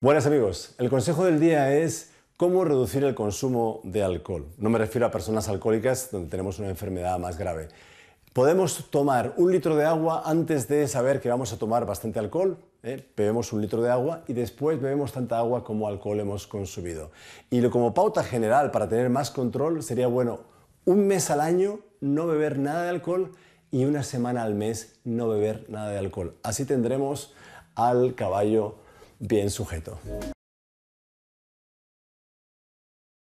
Buenas amigos, el consejo del día es cómo reducir el consumo de alcohol. No me refiero a personas alcohólicas donde tenemos una enfermedad más grave. Podemos tomar un litro de agua antes de saber que vamos a tomar bastante alcohol. ¿eh? Bebemos un litro de agua y después bebemos tanta agua como alcohol hemos consumido. Y lo, como pauta general para tener más control sería bueno un mes al año no beber nada de alcohol y una semana al mes no beber nada de alcohol. Así tendremos al caballo bien sujeto.